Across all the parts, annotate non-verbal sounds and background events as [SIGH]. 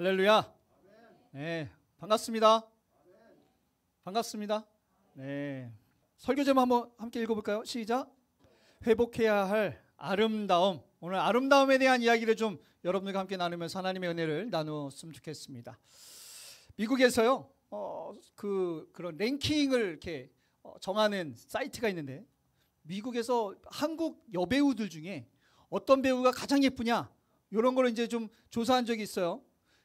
할렐루야. 네, 반갑습니다. 반갑습니다. 네. 설교 제목 한번 함께 읽어 볼까요? 시작. 회복해야 할 아름다움. 오늘 아름다움에 대한 이야기를 좀 여러분들과 함께 나누면서 하나님의 은혜를 나누었으면 좋겠습니다. 미국에서요. 어, 그 그런 랭킹을 이렇게 어, 정하는 사이트가 있는데 미국에서 한국 여배우들 중에 어떤 배우가 가장 예쁘냐 이런 걸 이제 좀 조사한 적이 있어요.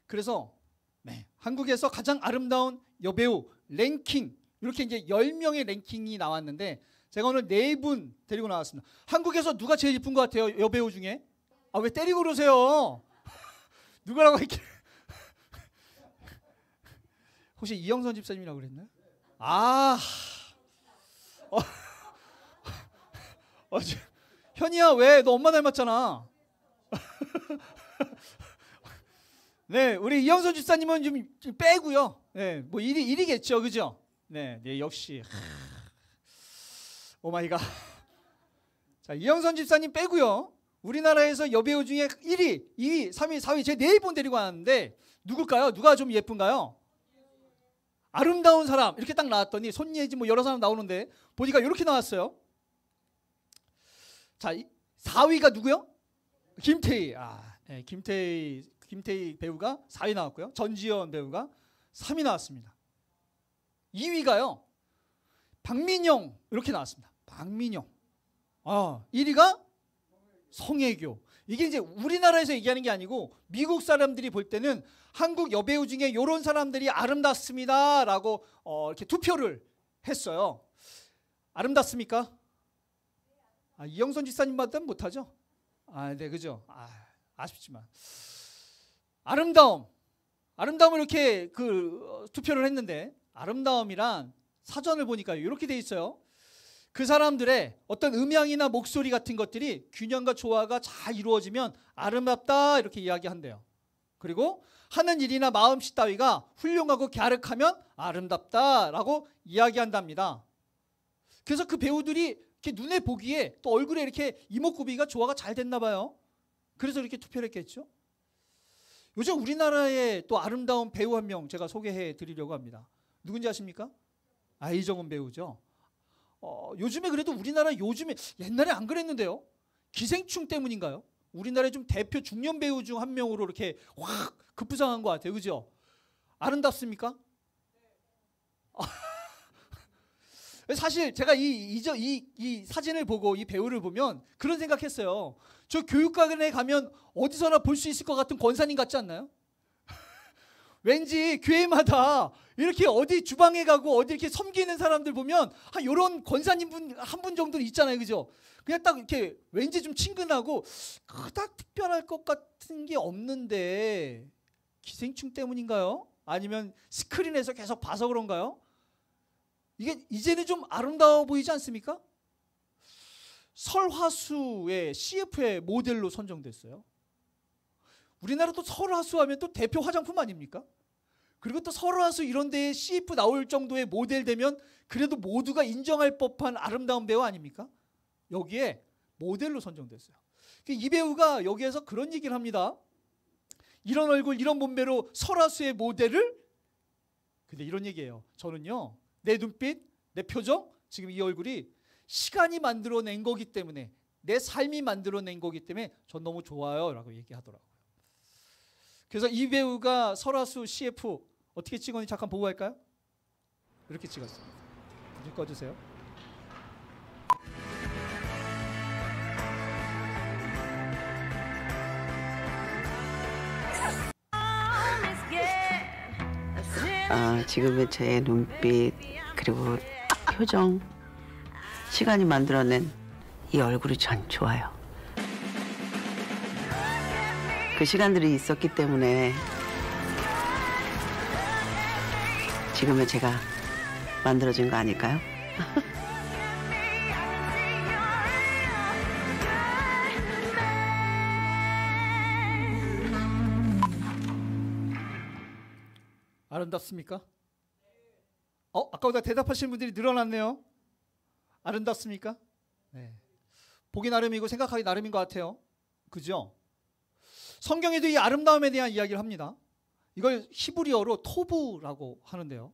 그래서 네, 한국에서 가장 아름다운 여배우 랭킹 이렇게 이제 10명의 랭킹이 나왔는데 제가 오늘 네 분 데리고 나왔습니다. 한국에서 누가 제일 이쁜 것 같아요? 여배우 중에? 아왜 때리고 그러세요? [LAUGHS] 누가라고 이렇게 [LAUGHS] 혹시 이영선 집사님이라고 그랬나요? 아 [LAUGHS] 어, 어, 현이야 왜 너 엄마 닮았잖아. 네, 우리 이영선 집사님은 좀, 빼고요. 네, 뭐 일이 일이겠죠, 그죠? 네, 네 역시 오 마이 갓. 자, 이영선 집사님 빼고요. 우리나라에서 여배우 중에 1위, 2위, 3위, 4위 제네분 데리고 왔는데 누굴까요? 누가 좀 예쁜가요? 아름다운 사람 이렇게 딱 나왔더니 손예지 뭐 여러 사람 나오는데 보니까 이렇게 나왔어요. 자, 4위가 누구요? 김태희. 아, 네, 김태희 김태희 배우가 4위 나왔고요. 전지현 배우가 3위 나왔습니다. 2위가요. 박민영 이렇게 나왔습니다. 박민영. 아, 1위가 성혜교. 이게 이제 우리나라에서 얘기하는 게 아니고 미국 사람들이 볼 때는 한국 여배우 중에 이런 사람들이 아름답습니다라고 어, 이렇게 투표를 했어요. 아름답습니까? 아, 이영선 집사님만든 못하죠. 아, 네, 그죠. 아, 아쉽지만. 아름다움. 아름다움을 이렇게 그 어, 투표를 했는데 아름다움이란 사전을 보니까 이렇게 돼 있어요. 그 사람들의 어떤 음향이나 목소리 같은 것들이 균형과 조화가 잘 이루어지면 아름답다 이렇게 이야기한대요. 그리고 하는 일이나 마음씨 따위가 훌륭하고 갸륵하면 아름답다라고 이야기한답니다. 그래서 그 배우들이 이렇게 눈에 보기에 또 얼굴에 이렇게 이목구비가 조화가 잘 됐나 봐요. 그래서 이렇게 투표를 했겠죠. 요즘 우리나라의 또 아름다운 배우 한 명 제가 소개해 드리려고 합니다. 누군지 아십니까? 아이정은 배우죠. 어, 요즘에 그래도 우리나라 요즘에 옛날에 안 그랬는데요. 기생충 때문인가요? 우리나라의 좀 대표 중년 배우 중 한 명으로 이렇게 확 급부상한 것 같아요. 그죠? 아름답습니까? 아, [LAUGHS] 사실 제가 이, 이, 이, 이 사진을 보고 이 배우를 보면 그런 생각했어요. 저 교육관에 가면 어디서나 볼 수 있을 것 같은 권사님 같지 않나요? [LAUGHS] 왠지 교회마다 이렇게 어디 주방에 가고 어디 이렇게 섬기는 사람들 보면 한 이런 권사님 분한 분 정도는 있잖아요, 그죠? 그냥 딱 이렇게 왠지 좀 친근하고 그닥 특별할 것 같은 게 없는데 기생충 때문인가요? 아니면 스크린에서 계속 봐서 그런가요? 이게 이제는 좀 아름다워 보이지 않습니까? 설화수의 CF의 모델로 선정됐어요. 우리나라 또 설화수 하면 또 대표 화장품 아닙니까? 그리고 또 설화수 이런 데에 CF 나올 정도의 모델 되면 그래도 모두가 인정할 법한 아름다운 배우 아닙니까? 여기에 모델로 선정됐어요. 그러니까 이 배우가 여기에서 그런 얘기를 합니다. 이런 얼굴, 이런 몸매로 설화수의 모델을 근데 이런 얘기예요. 저는요. 내 눈빛, 내 표정, 지금 이 얼굴이 시간이 만들어낸 거기 때문에 내 삶이 만들어낸 거기 때문에 전 너무 좋아요라고 얘기하더라고요. 그래서 이 배우가 설화수 CF 어떻게 찍었는지 잠깐 보고 할까요? 이렇게 찍었습니다. 꺼주세요. 아, 지금의 제 눈빛 그리고 표정 시간이 만들어낸 이 얼굴이 전 좋아요. 그 시간들이 있었기 때문에 지금의 제가 만들어진 거 아닐까요? [LAUGHS] 아름답습니까? 어, 아까보다 대답하시 분들이 늘어났네요. 아름답습니까? 네. 보기 나름이고 생각하기 나름인 것 같아요. 그죠? 성경에도 이 아름다움에 대한 이야기를 합니다. 이걸 히브리어로 토부라고 하는데요.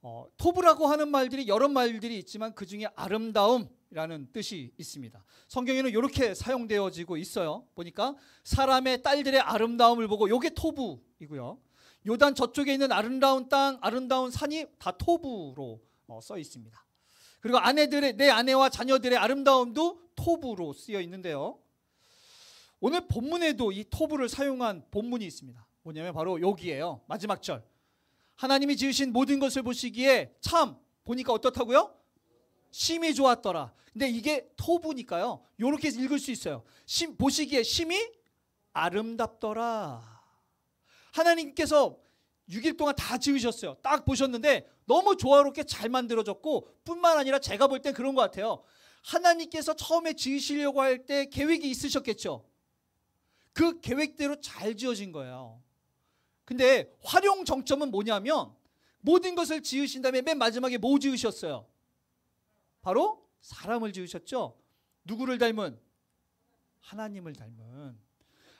어, 토부라고 하는 말들이 여러 말들이 있지만 그 중에 아름다움이라는 뜻이 있습니다. 성경에는 이렇게 사용되어지고 있어요. 보니까 사람의 딸들의 아름다움을 보고 요게 토부이고요. 요단 저쪽에 있는 아름다운 땅, 아름다운 산이 다 토부로 어, 써 있습니다. 그리고 아내들의 내 아내와 자녀들의 아름다움도 토부로 쓰여 있는데요. 오늘 본문에도 이 토부를 사용한 본문이 있습니다. 뭐냐면 바로 여기에요. 마지막 절. 하나님이 지으신 모든 것을 보시기에 참 보니까 어떻다고요? 심이 좋았더라. 근데 이게 토부니까요. 요렇게 읽을 수 있어요. 심 보시기에 심이 아름답더라. 하나님께서 6일 동안 다 지으셨어요. 딱 보셨는데 너무 조화롭게 잘 만들어졌고 뿐만 아니라 제가 볼 땐 그런 것 같아요. 하나님께서 처음에 지으시려고 할 때 계획이 있으셨겠죠. 그 계획대로 잘 지어진 거예요. 근데 활용 정점은 뭐냐면 모든 것을 지으신 다음에 맨 마지막에 뭐 지으셨어요? 바로 사람을 지으셨죠. 누구를 닮은? 하나님을 닮은.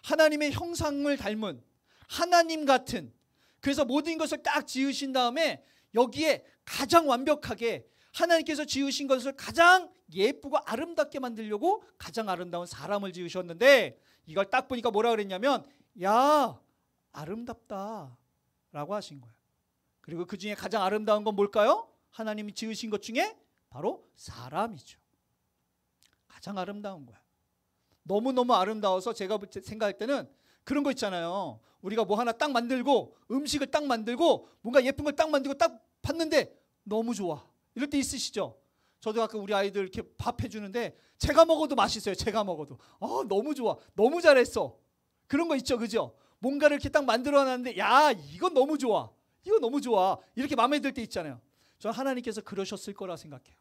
하나님의 형상을 닮은 하나님 같은 그래서 모든 것을 딱 지으신 다음에 여기에 가장 완벽하게 하나님께서 지으신 것을 가장 예쁘고 아름답게 만들려고 가장 아름다운 사람을 지으셨는데 이걸 딱 보니까 뭐라 그랬냐면 야 아름답다 라고 하신 거예요 그리고 그 중에 가장 아름다운 건 뭘까요? 하나님이 지으신 것 중에 바로 사람이죠 가장 아름다운 거야 너무너무 아름다워서 제가 생각할 때는 그런 거 있잖아요 우리가 뭐 하나 딱 만들고 음식을 딱 만들고 뭔가 예쁜 걸 딱 만들고 딱 봤는데 너무 좋아. 이럴 때 있으시죠? 저도 가끔 우리 아이들 이렇게 밥 해주는데 제가 먹어도 맛있어요. 제가 먹어도. 아, 너무 좋아. 너무 잘했어. 그런 거 있죠. 그죠? 뭔가를 이렇게 딱 만들어 놨는데 야, 이건 너무 좋아. 이거 너무 좋아. 이렇게 마음에 들 때 있잖아요. 저는 하나님께서 그러셨을 거라 생각해요.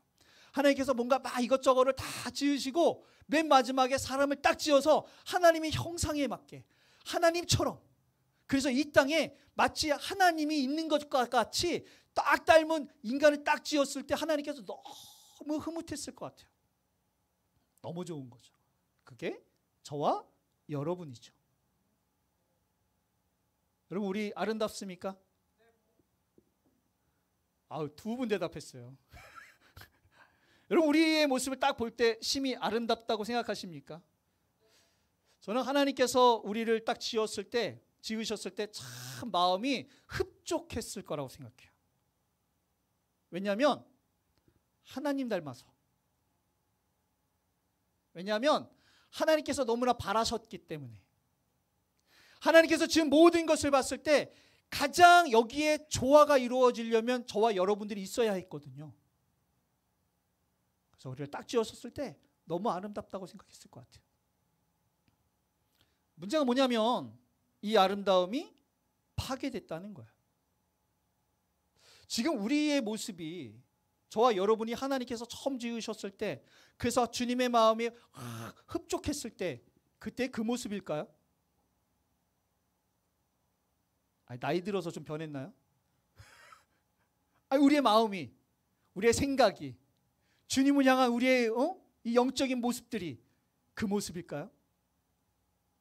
하나님께서 뭔가 막 이것저것을 다 지으시고 맨 마지막에 사람을 딱 지어서 하나님의 형상에 맞게 하나님처럼 그래서 이 땅에 마치 하나님이 있는 것과 같이 딱 닮은 인간을 딱 지었을 때 하나님께서 너무 흐뭇했을 것 같아요. 너무 좋은 거죠. 그게 저와 여러분이죠. 여러분 우리 아름답습니까? 아우 두분 대답했어요. [LAUGHS] 여러분 우리의 모습을 딱 볼 때 심히 아름답다고 생각하십니까? 저는 하나님께서 우리를 딱 지었을 때 지으셨을 때 참 마음이 흡족했을 거라고 생각해요. 왜냐하면 하나님 닮아서. 왜냐하면 하나님께서 너무나 바라셨기 때문에. 하나님께서 지금 모든 것을 봤을 때 가장 여기에 조화가 이루어지려면 저와 여러분들이 있어야 했거든요. 그래서 우리를 딱지었을때 너무 아름답다고 생각했을 것 같아요. 문제가 뭐냐면 이 아름다움이 파괴됐다는 거야. 지금 우리의 모습이 저와 여러분이 하나님께서 처음 지으셨을 때 그래서 주님의 마음이 흡족했을 때 그때 그 모습일까요? 아니, 나이 들어서 좀 변했나요? [LAUGHS] 아니, 우리의 마음이 우리의 생각이 주님을 향한 우리의 어? 이 영적인 모습들이 그 모습일까요?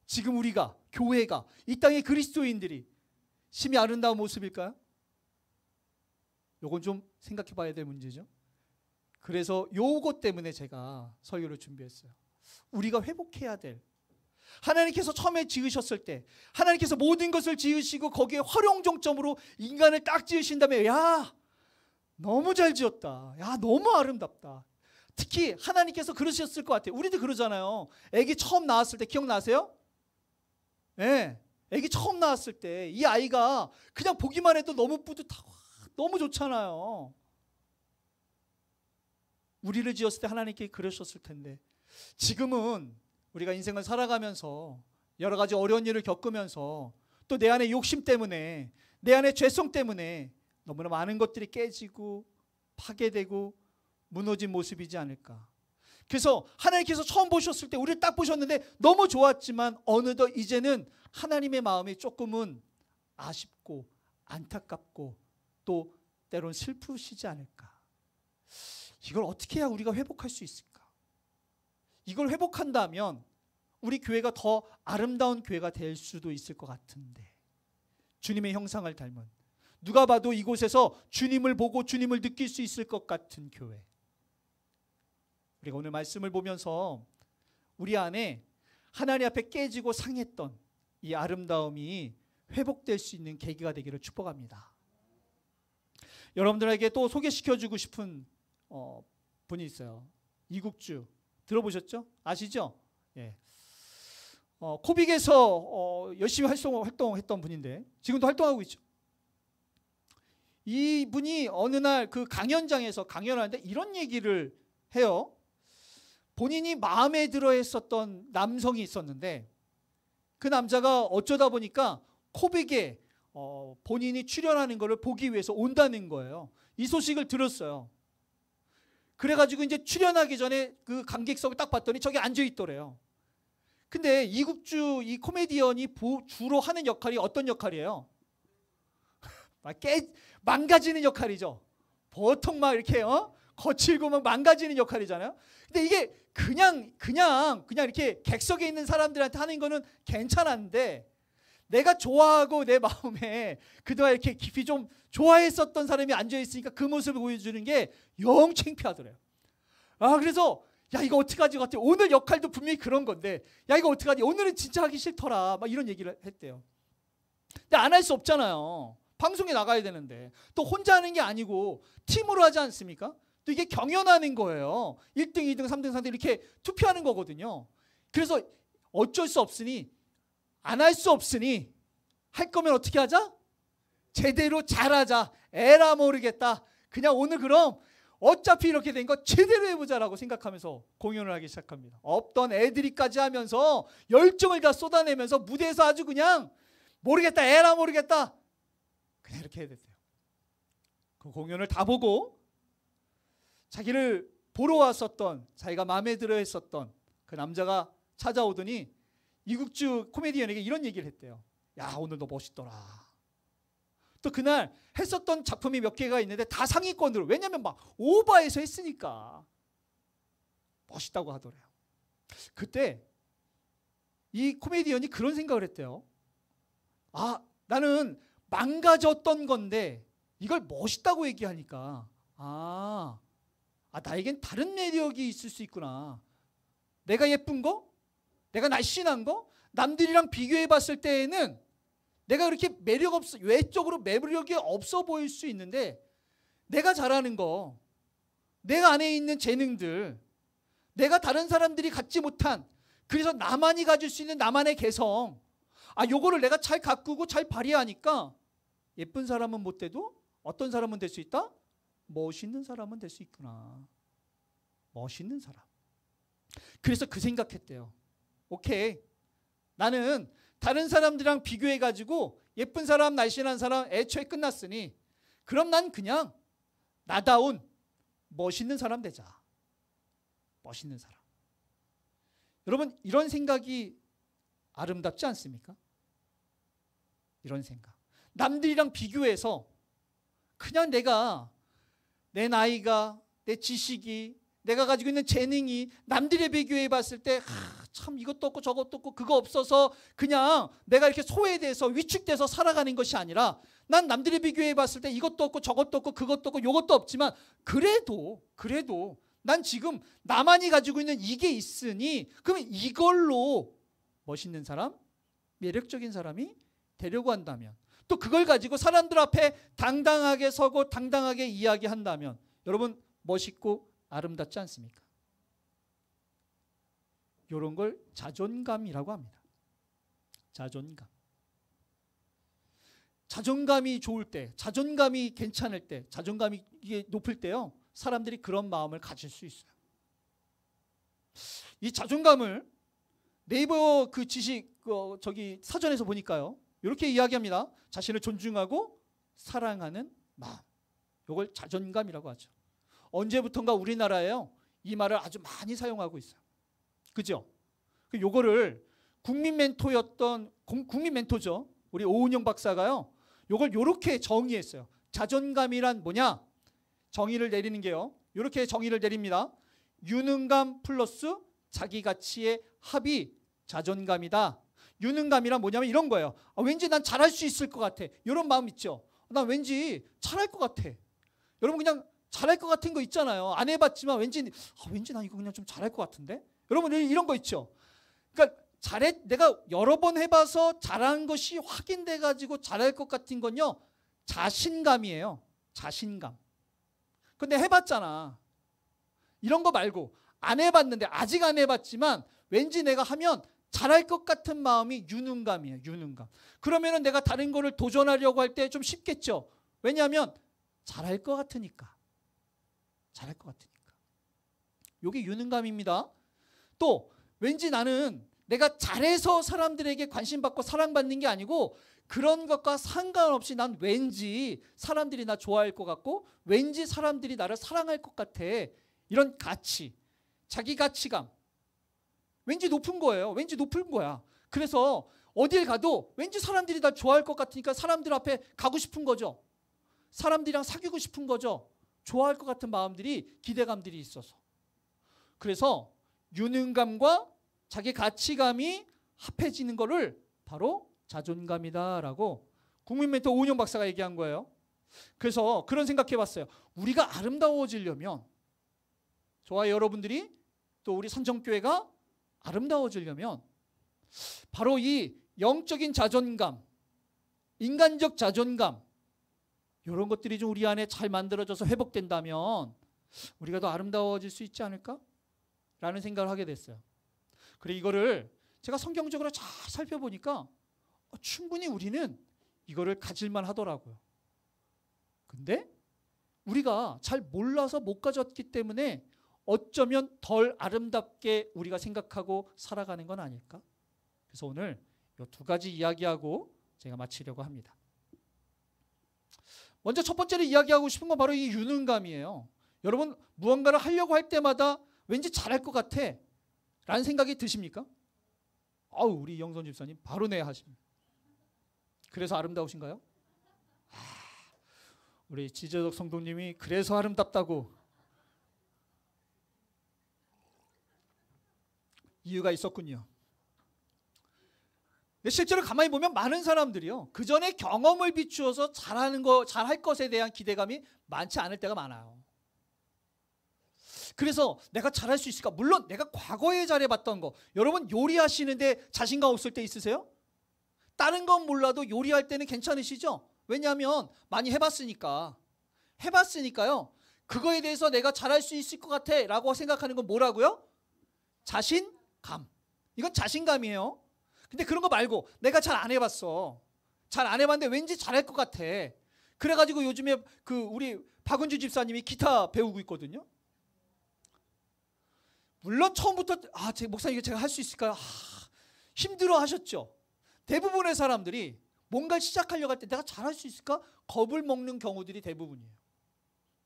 지금 우리가 교회가 이 땅의 그리스도인들이 심히 아름다운 모습일까요? 요건 좀 생각해 봐야 될 문제죠. 그래서 요것 때문에 제가 설교를 준비했어요. 우리가 회복해야 될 하나님께서 처음에 지으셨을 때 하나님께서 모든 것을 지으시고 거기에 활용종점으로 인간을 딱 지으신 다음에 야 너무 잘 지었다. 야 너무 아름답다. 특히 하나님께서 그러셨을 것 같아요. 우리도 그러잖아요. 애기 처음 나왔을 때 기억나세요? 예. 애기 처음 낳았을 때 이 아이가 그냥 보기만 해도 너무 뿌듯하고 너무 좋잖아요. 우리를 지었을 때 하나님께 그러셨을 텐데 지금은 우리가 인생을 살아가면서 여러 가지 어려운 일을 겪으면서 또 내 안의 욕심 때문에 내 안의 죄성 때문에 너무나 많은 것들이 깨지고 파괴되고 무너진 모습이지 않을까. 그래서 하나님께서 처음 보셨을 때 우리를 딱 보셨는데 너무 좋았지만 어느덧 이제는 하나님의 마음이 조금은 아쉽고 안타깝고 또 때론 슬프시지 않을까. 이걸 어떻게 해야 우리가 회복할 수 있을까? 이걸 회복한다면 우리 교회가 더 아름다운 교회가 될 수도 있을 것 같은데 주님의 형상을 닮은 누가 봐도 이곳에서 주님을 보고 주님을 느낄 수 있을 것 같은 교회 우리가 오늘 말씀을 보면서 우리 안에 하나님 앞에 깨지고 상했던 이 아름다움이 회복될 수 있는 계기가 되기를 축복합니다. 여러분들에게 또 소개시켜주고 싶은 어, 분이 있어요. 이국주 들어보셨죠? 아시죠? 예. 어, 코빅에서 어, 열심히 활동, 활동했던 분인데 지금도 활동하고 있죠. 이 분이 어느 날 그 강연장에서 강연하는데 이런 얘기를 해요. 본인이 마음에 들어 했었던 남성이 있었는데 그 남자가 어쩌다 보니까 코빅에 어, 본인이 출연하는 것을 보기 위해서 온다는 거예요. 이 소식을 들었어요. 그래가지고 이제 출연하기 전에 그 관객석을 딱 봤더니 저기 앉아있더래요. 근데 이국주 이 코미디언이 보, 주로 하는 역할이 어떤 역할이에요? [LAUGHS] 막 깨, 망가지는 역할이죠. 보통 막 이렇게 어? 거칠고 막 망가지는 역할이잖아요. 근데 이게 그냥 그냥 그냥 이렇게 객석에 있는 사람들한테 하는 거는 괜찮은데 내가 좋아하고 내 마음에 그동안 이렇게 깊이 좀 좋아했었던 사람이 앉아 있으니까 그 모습을 보여주는 게 영 창피하더래요. 아 그래서 야 이거 어떡하지 같아 오늘 역할도 분명히 그런 건데 야 이거 어떡하지 오늘은 진짜 하기 싫더라 막 이런 얘기를 했대요. 근데 안 할 수 없잖아요. 방송에 나가야 되는데 또 혼자 하는 게 아니고 팀으로 하지 않습니까? 또 이게 경연하는 거예요. 1등, 2등, 3등, 4등 이렇게 투표하는 거거든요. 그래서 어쩔 수 없으니 안 할 수 없으니 할 거면 어떻게 하자? 제대로 잘하자. 에라 모르겠다. 그냥 오늘 그럼 어차피 이렇게 된 거 제대로 해보자라고 생각하면서 공연을 하기 시작합니다. 없던 애들이까지 하면서 열정을 다 쏟아내면서 무대에서 아주 그냥 모르겠다, 에라 모르겠다. 그냥 이렇게 해야 됐대요. 그 공연을 다 보고 자기를 보러 왔었던 자기가 마음에 들어 했었던 그 남자가 찾아오더니 이국주 코미디언에게 이런 얘기를 했대요. 야, 오늘 너 멋있더라. 또 그날 했었던 작품이 몇 개가 있는데 다 상위권으로 왜냐면 막오바해서 했으니까 멋있다고 하더래요. 그때 이 코미디언이 그런 생각을 했대요. 아, 나는 망가졌던 건데 이걸 멋있다고 얘기하니까 아, 아, 나에겐 다른 매력이 있을 수 있구나. 내가 예쁜 거? 내가 날씬한 거? 남들이랑 비교해 봤을 때에는 내가 그렇게 매력 없어, 외적으로 매력이 없어 보일 수 있는데 내가 잘하는 거, 내가 안에 있는 재능들, 내가 다른 사람들이 갖지 못한, 그래서 나만이 가질 수 있는 나만의 개성, 아, 요거를 내가 잘 가꾸고 잘 발휘하니까 예쁜 사람은 못 돼도 어떤 사람은 될 수 있다? 멋있는 사람은 될 수 있구나. 멋있는 사람. 그래서 그 생각했대요. 오케이. 나는 다른 사람들이랑 비교해가지고 예쁜 사람, 날씬한 사람 애초에 끝났으니 그럼 난 그냥 나다운 멋있는 사람 되자. 멋있는 사람. 여러분, 이런 생각이 아름답지 않습니까? 이런 생각. 남들이랑 비교해서 그냥 내가 내 나이가, 내 지식이, 내가 가지고 있는 재능이 남들에 비교해 봤을 때 참 이것도 없고 저것도 없고 그거 없어서 그냥 내가 이렇게 소외돼서 위축돼서 살아가는 것이 아니라 난 남들에 비교해 봤을 때 이것도 없고 저것도 없고 그것도 없고 요것도 없지만 그래도 그래도 난 지금 나만이 가지고 있는 이게 있으니 그러면 이걸로 멋있는 사람, 매력적인 사람이 되려고 한다면 또 그걸 가지고 사람들 앞에 당당하게 서고 당당하게 이야기한다면 여러분 멋있고 아름답지 않습니까? 이런 걸 자존감이라고 합니다. 자존감. 자존감이 좋을 때, 자존감이 괜찮을 때, 자존감이 높을 때요. 사람들이 그런 마음을 가질 수 있어요. 이 자존감을 네이버 그 지식 어, 저기 사전에서 보니까요. 이렇게 이야기합니다. 자신을 존중하고 사랑하는 마음. 이걸 자존감이라고 하죠. 언제부턴가 우리나라에요. 이 말을 아주 많이 사용하고 있어요. 그죠? 그 요거를 국민 멘토였던 국민 멘토죠. 우리 오은영 박사가요. 요걸 요렇게 정의했어요. 자존감이란 뭐냐? 정의를 내리는 게요. 요렇게 정의를 내립니다. 유능감 플러스 자기 가치의 합이 자존감이다. 유능감이란 뭐냐면 이런 거예요. 아, 왠지 난 잘할 수 있을 것 같아. 이런 마음 있죠. 아, 난 왠지 잘할 것 같아. 여러분 그냥 잘할 것 같은 거 있잖아요. 안 해봤지만 왠지 아, 왠지 난 이거 그냥 좀 잘할 것 같은데. 여러분 이런 거 있죠. 그러니까 잘해 내가 여러 번 해봐서 잘한 것이 확인돼 가지고 잘할 것 같은 건요 자신감이에요. 자신감. 근데 해봤잖아. 이런 거 말고 안 해봤는데 아직 안 해봤지만 왠지 내가 하면 잘할 것 같은 마음이 유능감이에요. 유능감. 그러면은 내가 다른 거를 도전하려고 할 때 좀 쉽겠죠. 왜냐하면 잘할 것 같으니까. 잘할 것 같으니까. 요게 유능감입니다. 또 왠지 나는 내가 잘해서 사람들에게 관심 받고 사랑받는 게 아니고 그런 것과 상관없이 난 왠지 사람들이 나 좋아할 것 같고 왠지 사람들이 나를 사랑할 것 같아. 이런 가치, 자기 가치감, 왠지 높은 거예요. 왠지 높은 거야. 그래서 어딜 가도 왠지 사람들이 다 좋아할 것 같으니까 사람들 앞에 가고 싶은 거죠. 사람들이랑 사귀고 싶은 거죠. 좋아할 것 같은 마음들이 기대감들이 있어서. 그래서 유능감과 자기 가치감이 합해지는 거를 바로 자존감이다라고 국민 멘토 오은영 박사가 얘기한 거예요. 그래서 그런 생각해 봤어요. 우리가 아름다워지려면 저와 여러분들이 또 우리 선정교회가 아름다워지려면 바로 이 영적인 자존감, 인간적 자존감, 이런 것들이 좀 우리 안에 잘 만들어져서 회복된다면 우리가 더 아름다워질 수 있지 않을까? 라는 생각을 하게 됐어요. 그리고 이거를 제가 성경적으로 잘 살펴보니까 어, 충분히 우리는 이거를 가질만 하더라고요. 근데 우리가 잘 몰라서 못 가졌기 때문에 어쩌면 덜 아름답게 우리가 생각하고 살아가는 건 아닐까? 그래서 오늘 이 두 가지 이야기하고 제가 마치려고 합니다. 먼저 첫 번째로 이야기하고 싶은 건 바로 이 유능감이에요. 여러분 무언가를 하려고 할 때마다 왠지 잘할 것 같아 라는 생각이 드십니까? 아우 우리 영선 집사님 바로 내 네 하십니다. 그래서 아름다우신가요? 하, 아, 우리 지저덕 성도님이 그래서 아름답다고 이유가 있었군요. 실제로 가만히 보면 많은 사람들이요. 그 전에 경험을 비추어서 잘하는 거, 잘할 것에 대한 기대감이 많지 않을 때가 많아요. 그래서 내가 잘할 수 있을까? 물론 내가 과거에 잘해봤던 거. 여러분 요리하시는데 자신감 없을 때 있으세요? 다른 건 몰라도 요리할 때는 괜찮으시죠? 왜냐하면 많이 해봤으니까. 해봤으니까요. 그거에 대해서 내가 잘할 수 있을 것 같아 라고 생각하는 건 뭐라고요? 자신 감. 이건 자신감이에요. 근데 그런 거 말고 내가 잘 안 해봤어. 잘 안 해봤는데 왠지 잘할 것 같아. 그래가지고 요즘에 그 우리 박은주 집사님이 기타 배우고 있거든요. 물론 처음부터 아, 제 목사님 제가 할 수 있을까요? 아, 힘들어 하셨죠. 대부분의 사람들이 뭔가 시작하려고 할 때 내가 잘할 수 있을까? 겁을 먹는 경우들이 대부분이에요.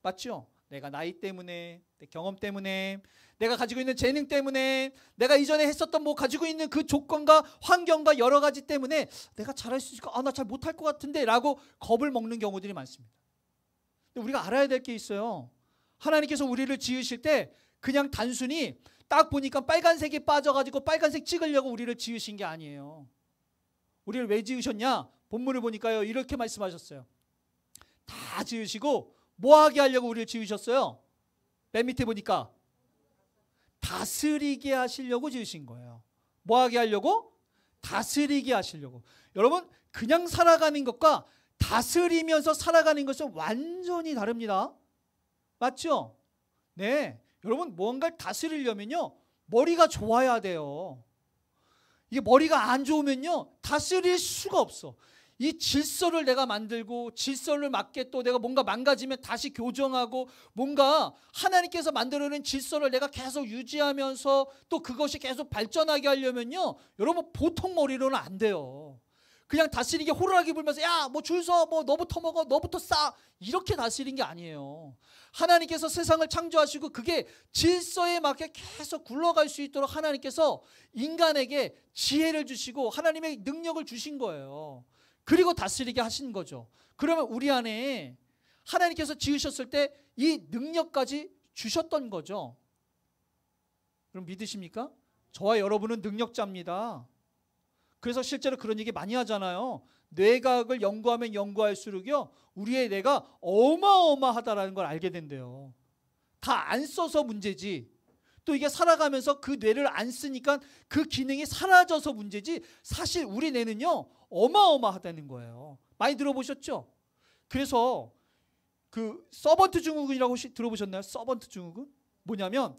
맞죠? 내가 나이 때문에, 내 경험 때문에, 내가 가지고 있는 재능 때문에, 내가 이전에 했었던 뭐 가지고 있는 그 조건과 환경과 여러 가지 때문에 내가 잘할 수 있을까? 아, 나 잘 못할 것 같은데 라고 겁을 먹는 경우들이 많습니다. 근데 우리가 알아야 될 게 있어요. 하나님께서 우리를 지으실 때 그냥 단순히 딱 보니까 빨간색이 빠져가지고 빨간색 찍으려고 우리를 지으신 게 아니에요. 우리를 왜 지으셨냐? 본문을 보니까요. 이렇게 말씀하셨어요. 다 지으시고 뭐하게 하려고 우리를 지으셨어요? 맨 밑에 보니까 다스리게 하시려고 지으신 거예요. 뭐하게 하려고? 다스리게 하시려고. 여러분 그냥 살아가는 것과 다스리면서 살아가는 것은 완전히 다릅니다. 맞죠? 네. 여러분 뭔가를 다스리려면요. 머리가 좋아야 돼요. 이게 머리가 안 좋으면요. 다스릴 수가 없어. 이 질서를 내가 만들고 질서를 맞게 또 내가 뭔가 망가지면 다시 교정하고 뭔가 하나님께서 만들어낸 질서를 내가 계속 유지하면서 또 그것이 계속 발전하게 하려면요. 여러분 보통 머리로는 안 돼요. 그냥 다스리게 는 호루라기 불면서 야 뭐줄서뭐 너부터 먹어 너부터 싸 이렇게 다스리는게 아니에요. 하나님께서 세상을 창조하시고 그게 질서에 맞게 계속 굴러갈 수 있도록 하나님께서 인간에게 지혜를 주시고 하나님의 능력을 주신 거예요. 그리고 다스리게 하신 거죠. 그러면 우리 안에 하나님께서 지으셨을 때 이 능력까지 주셨던 거죠. 그럼 믿으십니까? 저와 여러분은 능력자입니다. 그래서 실제로 그런 얘기 많이 하잖아요. 뇌과학을 연구하면 연구할수록요, 우리의 뇌가 어마어마하다라는 걸 알게 된대요. 다 안 써서 문제지. 또 이게 살아가면서 그 뇌를 안 쓰니까 그 기능이 사라져서 문제지 사실 우리 뇌는요 어마어마하다는 거예요. 많이 들어보셨죠? 그래서 그 서번트 증후군이라고 혹시 들어보셨나요? 서번트 증후군 뭐냐면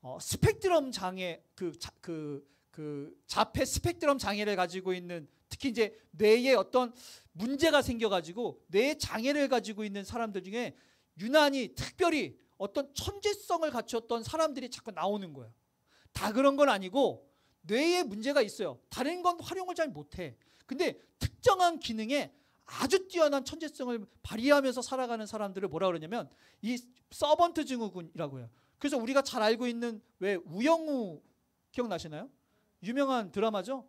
어, 스펙트럼 장애 그, 자, 그, 그 자폐 스펙트럼 장애를 가지고 있는 특히 이제 뇌에 어떤 문제가 생겨가지고 뇌 장애를 가지고 있는 사람들 중에 유난히 특별히 어떤 천재성을 갖췄던 사람들이 자꾸 나오는 거예요. 다 그런 건 아니고 뇌에 문제가 있어요. 다른 건 활용을 잘 못해. 근데 특정한 기능에 아주 뛰어난 천재성을 발휘하면서 살아가는 사람들을 뭐라 그러냐면 이 서번트 증후군이라고 해요. 그래서 우리가 잘 알고 있는 왜 우영우 기억나시나요? 유명한 드라마죠.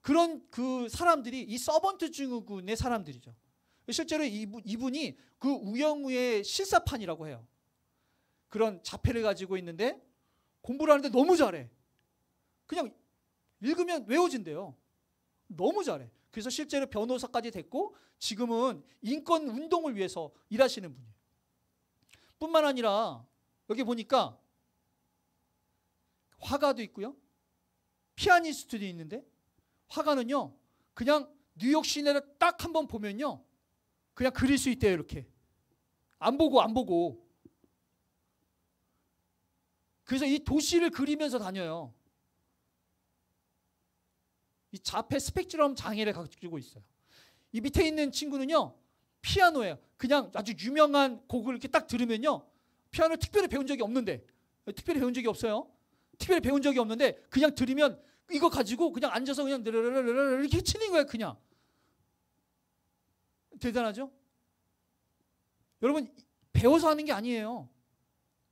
그런 그 사람들이 이 서번트 증후군의 사람들이죠. 실제로 이분, 이분이 그 우영우의 실사판이라고 해요. 그런 자폐를 가지고 있는데 공부를 하는데 너무 잘해. 그냥 읽으면 외워진대요. 너무 잘해. 그래서 실제로 변호사까지 됐고 지금은 인권 운동을 위해서 일하시는 분이에요. 뿐만 아니라 여기 보니까 화가도 있고요. 피아니스트도 있는데 화가는요. 그냥 뉴욕 시내를 딱 한 번 보면요. 그냥 그릴 수 있대요, 이렇게. 안 보고 안 보고 그래서 이 도시를 그리면서 다녀요. 이 자폐 스펙트럼 장애를 가지고 있어요. 이 밑에 있는 친구는요, 피아노예요. 그냥 아주 유명한 곡을 이렇게 딱 들으면요, 피아노 특별히 배운 적이 없는데, 특별히 배운 적이 없어요. 특별히 배운 적이 없는데, 그냥 들으면 이거 가지고 그냥 앉아서 그냥 이렇게 치는 거예요, 그냥. 대단하죠? 여러분, 배워서 하는 게 아니에요.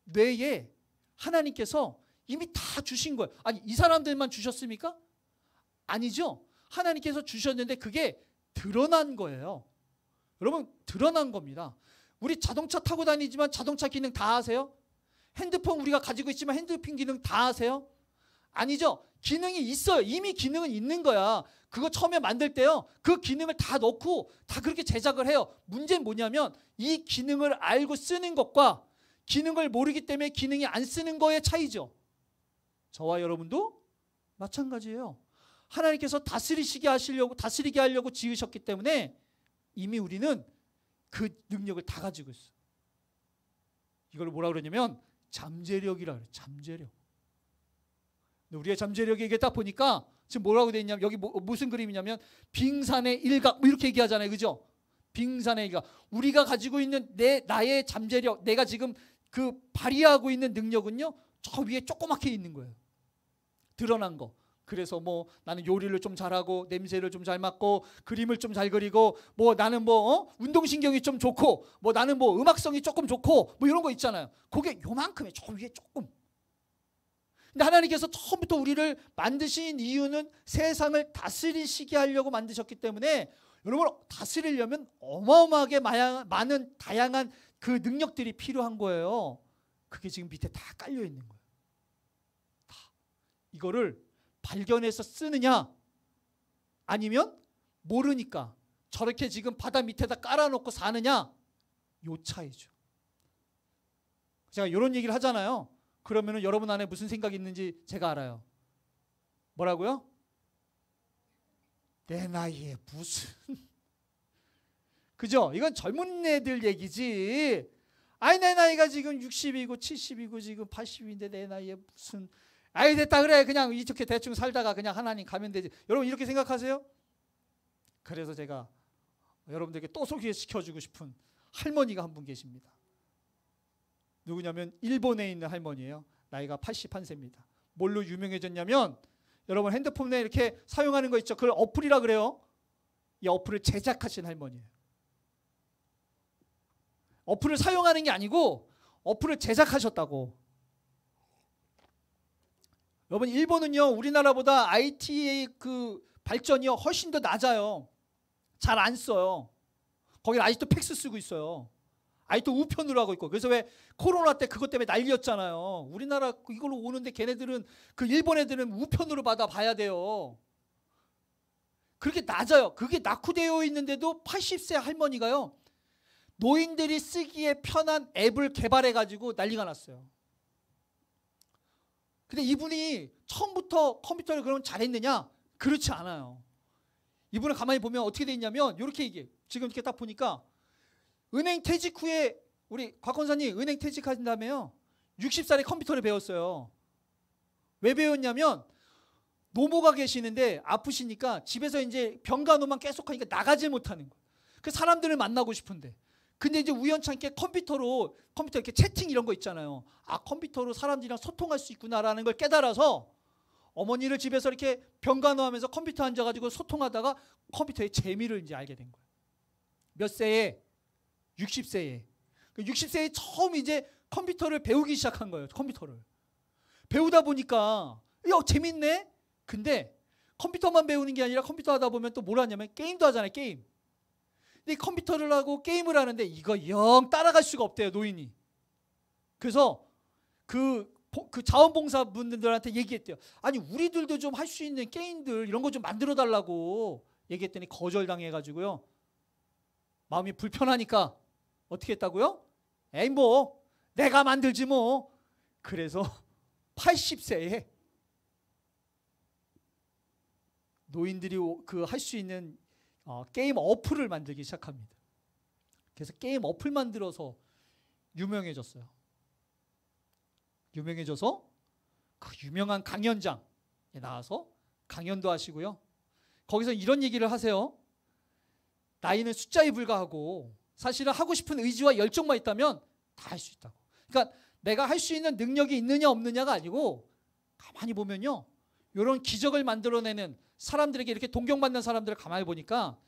뇌에 하나님께서 이미 다 주신 거예요. 아니, 이 사람들만 주셨습니까? 아니죠. 하나님께서 주셨는데 그게 드러난 거예요. 여러분, 드러난 겁니다. 우리 자동차 타고 다니지만 자동차 기능 다 아세요? 핸드폰 우리가 가지고 있지만 핸드폰 기능 다 아세요? 아니죠. 기능이 있어요. 이미 기능은 있는 거야. 그거 처음에 만들 때요. 그 기능을 다 넣고 다 그렇게 제작을 해요. 문제는 뭐냐면 이 기능을 알고 쓰는 것과 기능을 모르기 때문에 기능이 안 쓰는 거에 차이죠. 저와 여러분도 마찬가지예요. 하나님께서 다스리시게 하시려고 다스리게 하려고 지으셨기 때문에 이미 우리는 그 능력을 다 가지고 있어. 이걸 뭐라 그러냐면 잠재력이라 그래. 잠재력. 우리의 잠재력이 이게 딱 보니까 지금 뭐라고 돼 있냐면 여기 뭐, 무슨 그림이냐면 빙산의 일각 뭐 이렇게 얘기하잖아요. 그죠? 빙산의 일각. 우리가 가지고 있는 내 나의 잠재력, 내가 지금 그 발휘하고 있는 능력은요 저 위에 조그맣게 있는 거예요. 드러난 거. 그래서 뭐 나는 요리를 좀 잘하고 냄새를 좀 잘 맡고 그림을 좀 잘 그리고 뭐 나는 뭐 어? 운동신경이 좀 좋고 뭐 나는 뭐 음악성이 조금 좋고 뭐 이런 거 있잖아요. 그게 요만큼의 저 위에 조금. 근데 하나님께서 처음부터 우리를 만드신 이유는 세상을 다스리시게 하려고 만드셨기 때문에 여러분 다스리려면 어마어마하게 많은 다양한 그 능력들이 필요한 거예요. 그게 지금 밑에 다 깔려 있는 거예요. 다. 이거를 발견해서 쓰느냐 아니면 모르니까 저렇게 지금 바다 밑에다 깔아놓고 사느냐 요 차이죠. 제가 이런 얘기를 하잖아요. 그러면 여러분 안에 무슨 생각이 있는지 제가 알아요. 뭐라고요? 내 나이에 무슨 그죠? 이건 젊은 애들 얘기지. 아이 내 나이가 지금 60이고 70이고 지금 80인데 내 나이에 무슨 아이 됐다 그래 그냥 이렇게 대충 살다가 그냥 하나님 가면 되지. 여러분 이렇게 생각하세요? 그래서 제가 여러분들에게 또 소개시켜주고 싶은 할머니가 한 분 계십니다. 누구냐면 일본에 있는 할머니예요. 나이가 81세입니다. 뭘로 유명해졌냐면 여러분 핸드폰에 이렇게 사용하는 거 있죠. 그걸 어플이라 그래요. 이 어플을 제작하신 할머니예요. 어플을 사용하는 게 아니고 어플을 제작하셨다고. 여러분 일본은요 우리나라보다 IT의 그 발전이요 훨씬 더 낮아요. 잘 안 써요. 거기 아직도 팩스 쓰고 있어요. 아직도 우편으로 하고 있고 그래서 왜 코로나 때 그것 때문에 난리였잖아요. 우리나라 이걸로 오는데 걔네들은 그 일본 애들은 우편으로 받아 봐야 돼요. 그렇게 낮아요. 그게 낙후되어 있는데도 80세 할머니가요. 노인들이 쓰기에 편한 앱을 개발해 가지고 난리가 났어요. 근데 이분이 처음부터 컴퓨터를 그럼 잘했느냐? 그렇지 않아요. 이분을 가만히 보면 어떻게 돼 있냐면 이렇게 이게 지금 이렇게 딱 보니까 은행 퇴직 후에 우리 곽 권사님 은행 퇴직하신 다음에요. 60살에 컴퓨터를 배웠어요. 왜 배웠냐면 노모가 계시는데 아프시니까 집에서 이제 병간호만 계속하니까 나가질 못하는 거예요. 그 사람들을 만나고 싶은데 근데 이제 우연찮게 컴퓨터로 컴퓨터 이렇게 채팅 이런 거 있잖아요. 아 컴퓨터로 사람들이랑 소통할 수 있구나라는 걸 깨달아서 어머니를 집에서 이렇게 병간호하면서 컴퓨터 앉아가지고 소통하다가 컴퓨터의 재미를 이제 알게 된 거예요. 몇 세에 60세에 60세에 그 처음 이제 컴퓨터를 배우기 시작한 거예요. 컴퓨터를 배우다 보니까 야 재밌네. 근데 컴퓨터만 배우는 게 아니라 컴퓨터 하다 보면 또 뭘 하냐면 게임도 하잖아요. 게임 근데 네 컴퓨터를 하고 게임을 하는데 이거 영 따라갈 수가 없대요 노인이. 그래서 그, 그 자원봉사 분들한테 얘기했대요. 아니 우리들도 좀 할 수 있는 게임들 이런 거 좀 만들어 달라고 얘기했더니 거절당해가지고요. 마음이 불편하니까 어떻게 했다고요? 에이 뭐 내가 만들지 뭐. 그래서 80세에 [LAUGHS] 노인들이 그 할 수 있는 어, 게임 어플을 만들기 시작합니다. 그래서 게임 어플 만들어서 유명해졌어요. 유명해져서 그 유명한 강연장에 나와서 강연도 하시고요. 거기서 이런 얘기를 하세요. 나이는 숫자에 불과하고 사실은 하고 싶은 의지와 열정만 있다면 다 할 수 있다고. 그러니까 내가 할 수 있는 능력이 있느냐 없느냐가 아니고 가만히 보면요. 이런 기적을 만들어내는 사람들에게 이렇게 동경받는 사람들을 가만히 보니까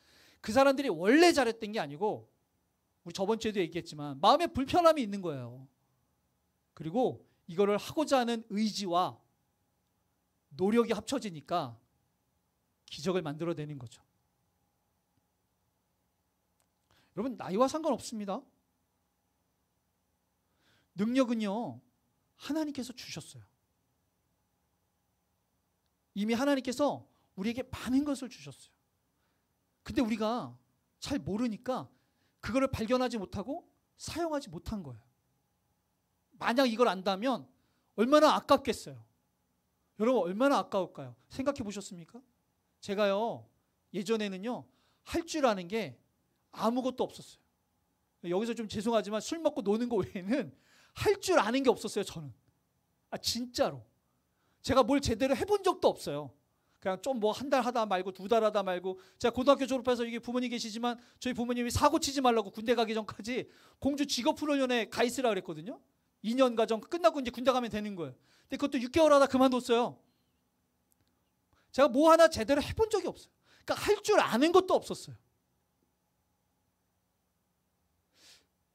그 사람들이 원래 잘했던 게 아니고 우리 뭐 저번 주에도 얘기했지만 마음에 불편함이 있는 거예요. 그리고 이거를 하고자 하는 의지와 노력이 합쳐지니까 기적을 만들어내는 거죠. 여러분 나이와 상관없습니다. 능력은요 하나님께서 주셨어요. 이미 하나님께서 우리에게 많은 것을 주셨어요. 근데 우리가 잘 모르니까 그거를 발견하지 못하고 사용하지 못한 거예요. 만약 이걸 안다면 얼마나 아깝겠어요. 여러분 얼마나 아까울까요? 생각해 보셨습니까? 제가요 예전에는요 할 줄 아는 게 아무것도 없었어요. 여기서 좀 죄송하지만 술 먹고 노는 거 외에는 할 줄 아는 게 없었어요 저는. 아 진짜로. 제가 뭘 제대로 해본 적도 없어요. 그냥 좀 뭐 한 달 하다 말고 두 달 하다 말고 제가 고등학교 졸업해서 이게 부모님 계시지만 저희 부모님이 사고 치지 말라고 군대 가기 전까지 공주 직업훈련에 가 있으라 그랬거든요. 2년 과정 끝나고 이제 군대 가면 되는 거예요. 근데 그것도 6개월 하다 그만뒀어요. 제가 뭐 하나 제대로 해본 적이 없어요. 그러니까 할 줄 아는 것도 없었어요.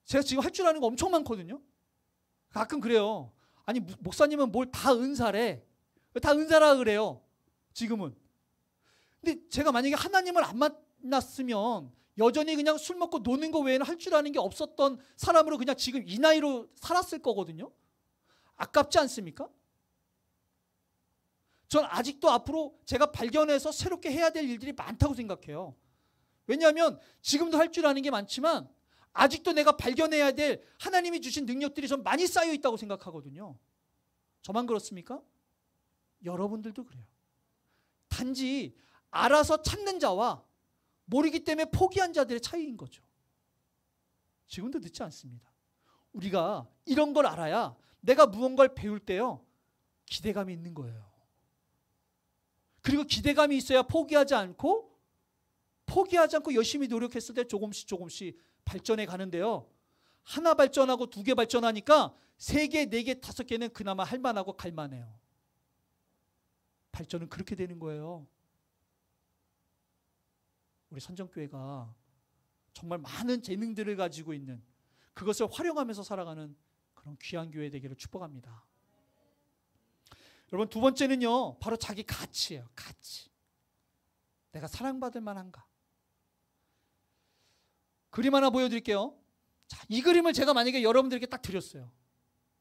제가 지금 할 줄 아는 거 엄청 많거든요. 가끔 그래요. 아니 목사님은 뭘 다 은사래. 다 은사라 그래요. 지금은. 근데 제가 만약에 하나님을 안 만났으면 여전히 그냥 술 먹고 노는 거 외에는 할 줄 아는 게 없었던 사람으로 그냥 지금 이 나이로 살았을 거거든요. 아깝지 않습니까? 전 아직도 앞으로 제가 발견해서 새롭게 해야 될 일들이 많다고 생각해요. 왜냐하면 지금도 할 줄 아는 게 많지만 아직도 내가 발견해야 될 하나님이 주신 능력들이 좀 많이 쌓여 있다고 생각하거든요. 저만 그렇습니까? 여러분들도 그래요. 단지 알아서 찾는 자와 모르기 때문에 포기한 자들의 차이인 거죠. 지금도 늦지 않습니다. 우리가 이런 걸 알아야 내가 무언가를 배울 때요. 기대감이 있는 거예요. 그리고 기대감이 있어야 포기하지 않고 포기하지 않고 열심히 노력했을 때 조금씩 조금씩 발전해 가는데요. 하나 발전하고 두 개 발전하니까 세 개, 네 개, 다섯 개는 그나마 할 만하고 갈 만해요. 발전은 그렇게 되는 거예요. 우리 선정교회가 정말 많은 재능들을 가지고 있는 그것을 활용하면서 살아가는 그런 귀한 교회 되기를 축복합니다. 여러분 두 번째는요. 바로 자기 가치예요. 가치. 내가 사랑받을 만한가? 그림 하나 보여드릴게요. 자, 이 그림을 제가 만약에 여러분들에게 딱 드렸어요.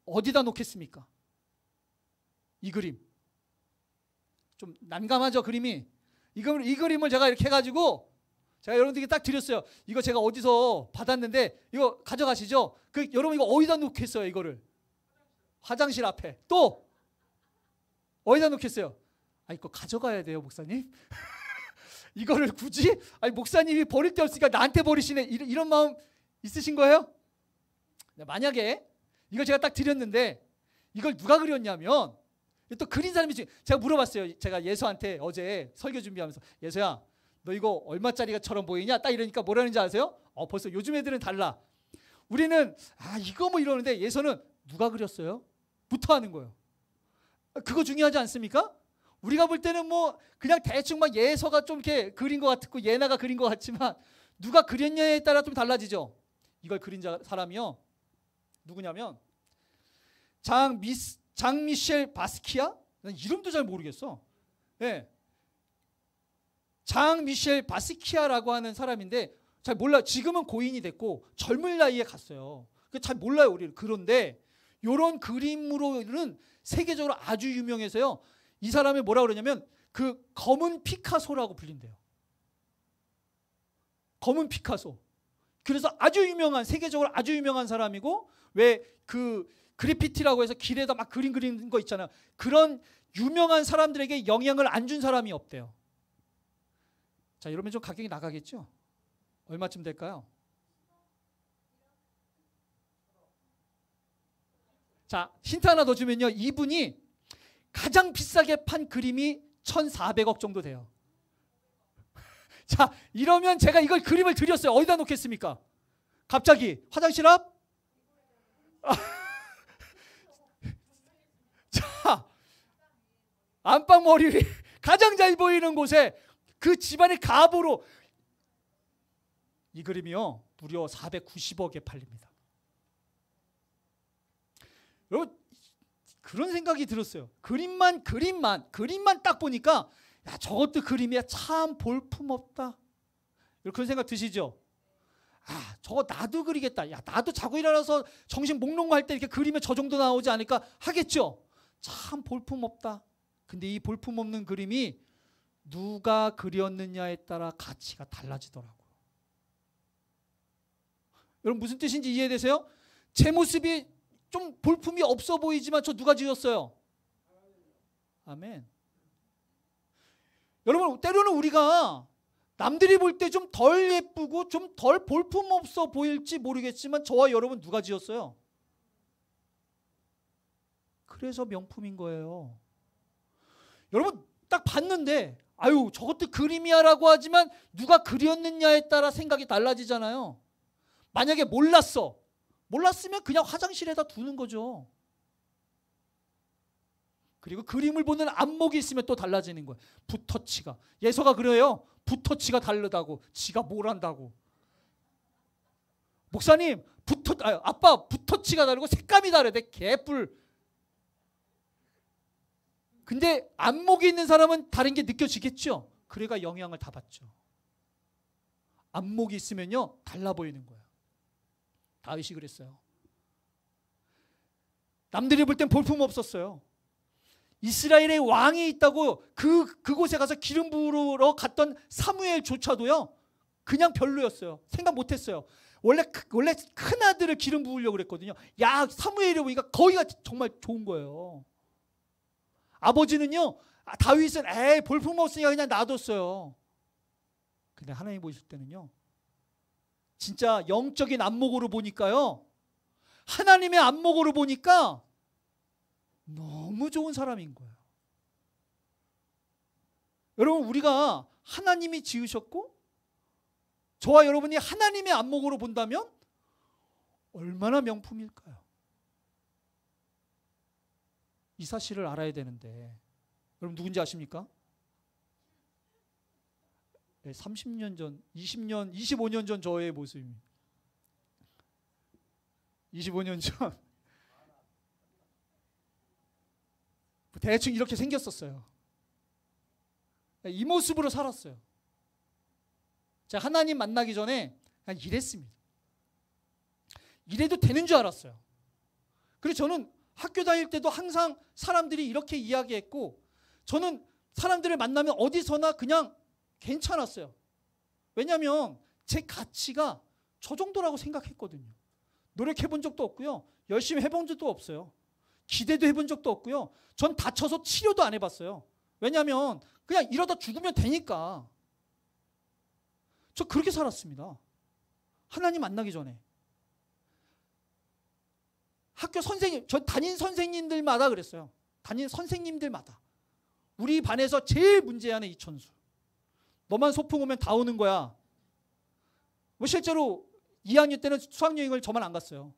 어디다 놓겠습니까? 이 그림. 좀 난감하죠 그림이 이, 그림, 이 그림을 제가 이렇게 해가지고 제가 여러분들에게 딱 드렸어요 이거 제가 어디서 받았는데 이거 가져가시죠 그 여러분 이거 어디다 놓겠어요 이거를 화장실 앞에 또 어디다 놓겠어요 아 이거 가져가야 돼요 목사님 [LAUGHS] 이거를 굳이 아니 목사님이 버릴 데 없으니까 나한테 버리시네 이 이런 마음 있으신 거예요 네, 만약에 이걸 제가 딱 드렸는데 이걸 누가 그렸냐면 또 그린 사람이 지금 제가 물어봤어요. 제가 예수한테 어제 설교 준비하면서 예수야 너 이거 얼마짜리가처럼 보이냐? 딱 이러니까 뭐라는지 아세요? 어 벌써 요즘 애들은 달라. 우리는 아 이거 뭐 이러는데 예수는 누가 그렸어요? 부터 하는 거예요. 그거 중요하지 않습니까? 우리가 볼 때는 뭐 그냥 대충 막 예서가 좀 이렇게 그린 것 같고 예나가 그린 것 같지만 누가 그렸냐에 따라 좀 달라지죠. 이걸 그린 사람이요 누구냐면 장 미스 장미셸 바스키아? 난 이름도 잘 모르겠어. 예. 장미셸 바스키아라고 하는 사람인데 잘 몰라. 지금은 고인이 됐고 젊은 나이에 갔어요. 그 잘 몰라요, 우리를. 그런데 요런 그림으로는 세계적으로 아주 유명해서요. 이 사람이 뭐라 그러냐면 그 검은 피카소라고 불린대요. 검은 피카소. 그래서 아주 유명한 세계적으로 아주 유명한 사람이고 왜그 그래피티라고 해서 길에다 막 그림 그리는 거 있잖아요. 그런 유명한 사람들에게 영향을 안 준 사람이 없대요. 자, 이러면 좀 가격이 나가겠죠? 얼마쯤 될까요? 자, 힌트 하나 더 주면요. 이분이 가장 비싸게 판 그림이 1,400억 정도 돼요. [LAUGHS] 자, 이러면 제가 이걸 그림을 드렸어요. 어디다 놓겠습니까? 갑자기 화장실 앞? 안방머리 위 [LAUGHS] 가장 잘 보이는 곳에 그 집안의 갑으로 이 그림이요 무려 490억에 팔립니다. 그런 생각이 들었어요. 그림만 그림만 그림만 딱 보니까 야 저것도 그림이야 참 볼품없다. 그런 생각 드시죠? 아 저거 나도 그리겠다. 야 나도 자고 일어나서 정신 목롱할 때 이렇게 그림에 저 정도 나오지 않을까 하겠죠. 참 볼품없다. 근데 이 볼품없는 그림이 누가 그렸느냐에 따라 가치가 달라지더라고요. 여러분 무슨 뜻인지 이해되세요? 제 모습이 좀 볼품이 없어 보이지만 저 누가 지었어요? 아멘. 여러분 때로는 우리가 남들이 볼 때 좀 덜 예쁘고 좀 덜 볼품 없어 보일지 모르겠지만 저와 여러분 누가 지었어요? 그래서 명품인 거예요. 여러분 딱 봤는데 아유 저것도 그림이야라고 하지만 누가 그렸느냐에 따라 생각이 달라지잖아요. 만약에 몰랐어. 몰랐으면 그냥 화장실에다 두는 거죠. 그리고 그림을 보는 안목이 있으면 또 달라지는 거예요. 붓터치가 예서가 그래요. 붓터치가 다르다고. 지가 뭘한다고 목사님, 붓터 아, 아빠 붓터치가 다르고 색감이 다르대. 개뿔. 근데 안목이 있는 사람은 다른 게 느껴지겠죠. 그래가 영향을 다 받죠. 안목이 있으면요 달라 보이는 거예요. 다윗이 그랬어요. 남들이 볼 땐 볼품 없었어요. 이스라엘의 왕이 있다고 그 그곳에 가서 기름 부으러 갔던 사무엘조차도요 그냥 별로였어요. 생각 못했어요. 원래 원래 큰 아들을 기름 부으려고 그랬거든요. 야 사무엘이 보니까 거기가 정말 좋은 거예요. 아버지는요. 다윗은 에 볼품없으니까 그냥 놔뒀어요. 근데 하나님 보실 때는요. 진짜 영적인 안목으로 보니까요. 하나님의 안목으로 보니까 너무 좋은 사람인 거예요. 여러분 우리가 하나님이 지으셨고 저와 여러분이 하나님의 안목으로 본다면 얼마나 명품일까요? 이 사실을 알아야 되는데 여러분 누군지 아십니까? 30년 전, 20년, 25년 전 저의 모습입니다. 25년 전 [LAUGHS] 대충 이렇게 생겼었어요. 이 모습으로 살았어요. 제가 하나님 만나기 전에 그냥 이랬습니다. 이래도 되는 줄 알았어요. 그리고 저는 학교 다닐 때도 항상 사람들이 이렇게 이야기했고 저는 사람들을 만나면 어디서나 그냥 괜찮았어요. 왜냐하면 제 가치가 저 정도라고 생각했거든요. 노력해 본 적도 없고요. 열심히 해 본 적도 없어요. 기대도 해 본 적도 없고요. 전 다쳐서 치료도 안 해봤어요. 왜냐하면 그냥 이러다 죽으면 되니까. 저 그렇게 살았습니다. 하나님 만나기 전에. 학교 선생님, 저 담임 선생님들마다 그랬어요. 담임 선생님들마다. 우리 반에서 제일 문제하는 이천수. 너만 소풍 오면 다 오는 거야. 뭐 실제로 2학년 때는 수학여행을 저만 안 갔어요.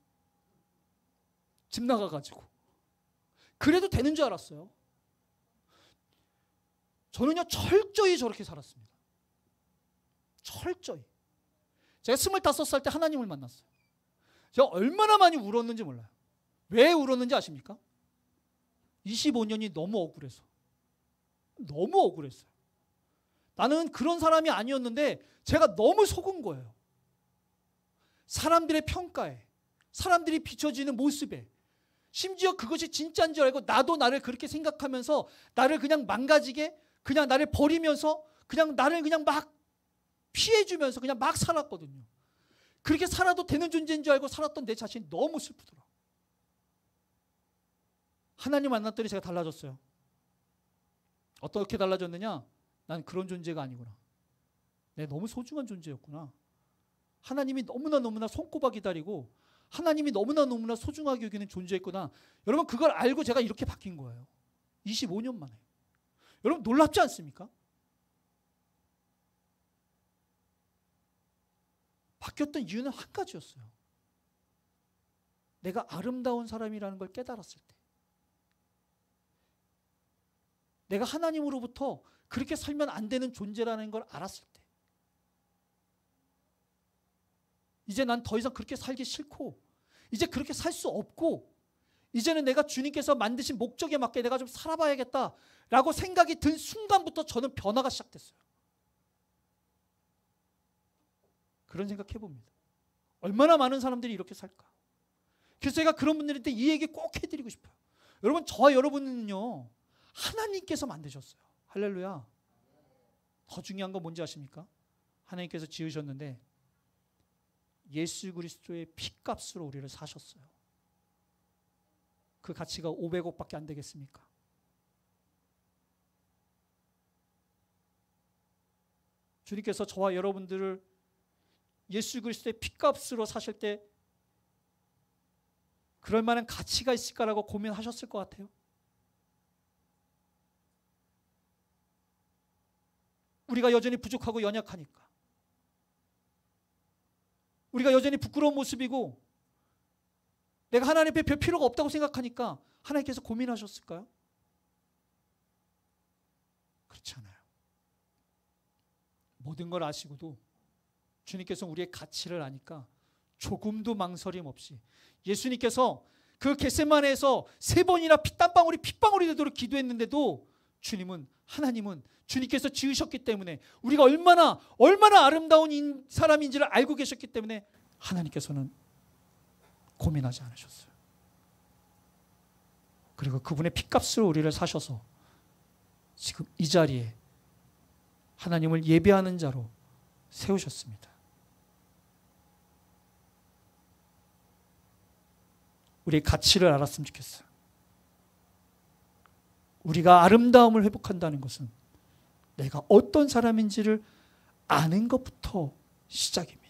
집 나가가지고. 그래도 되는 줄 알았어요. 저는요, 철저히 저렇게 살았습니다. 철저히. 제가 스물다섯 살 때 하나님을 만났어요. 제가 얼마나 많이 울었는지 몰라요. 왜 울었는지 아십니까? 25년이 너무 억울해서. 너무 억울했어요. 나는 그런 사람이 아니었는데 제가 너무 속은 거예요. 사람들의 평가에, 사람들이 비춰지는 모습에, 심지어 그것이 진짜인 줄 알고 나도 나를 그렇게 생각하면서 나를 그냥 망가지게, 그냥 나를 버리면서, 그냥 나를 그냥 막 피해주면서 그냥 막 살았거든요. 그렇게 살아도 되는 존재인 줄 알고 살았던 내 자신이 너무 슬프더라. 하나님 만났더니 제가 달라졌어요. 어떻게 달라졌느냐? 난 그런 존재가 아니구나. 내 너무 소중한 존재였구나. 하나님이 너무나 너무나 손꼽아 기다리고 하나님이 너무나 너무나 소중하게 여기는 존재였구나. 여러분 그걸 알고 제가 이렇게 바뀐 거예요. 25년 만에. 여러분 놀랍지 않습니까? 바뀌었던 이유는 한 가지였어요. 내가 아름다운 사람이라는 걸 깨달았을 때. 내가 하나님으로부터 그렇게 살면 안 되는 존재라는 걸 알았을 때 이제 난 더 이상 그렇게 살기 싫고 이제 그렇게 살 수 없고 이제는 내가 주님께서 만드신 목적에 맞게 내가 좀 살아봐야겠다라고 생각이 든 순간부터 저는 변화가 시작됐어요. 그런 생각해 봅니다. 얼마나 많은 사람들이 이렇게 살까? 그래서 제가 그런 분들한테 이 얘기 꼭 해드리고 싶어요. 여러분, 저와 여러분은요, 하나님께서 만드셨어요. 할렐루야. 더 중요한 건 뭔지 아십니까? 하나님께서 지으셨는데 예수 그리스도의 피값으로 우리를 사셨어요. 그 가치가 500억밖에 안 되겠습니까? 주님께서 저와 여러분들을 예수 그리스도의 피값으로 사실 때 그럴 만한 가치가 있을까라고 고민하셨을 것 같아요. 우리가 여전히 부족하고 연약하니까. 우리가 여전히 부끄러운 모습이고 내가 하나님 앞에 별 필요가 없다고 생각하니까 하나님께서 고민하셨을까요? 그렇지 않아요. 모든 걸 아시고도 주님께서 우리의 가치를 아니까 조금도 망설임 없이 예수님께서 그 겟세만에서 세 번이나 피땀방울이 핏방울이 되도록 기도했는데도 주님은 하나님은 주님께서 지으셨기 때문에 우리가 얼마나 얼마나 아름다운 사람인지를 알고 계셨기 때문에 하나님께서는 고민하지 않으셨어요. 그리고 그분의 피값으로 우리를 사셔서 지금 이 자리에 하나님을 예배하는 자로 세우셨습니다. 우리의 가치를 알았으면 좋겠어요. 우리가 아름다움을 회복한다는 것은 내가 어떤 사람인지를 아는 것부터 시작입니다.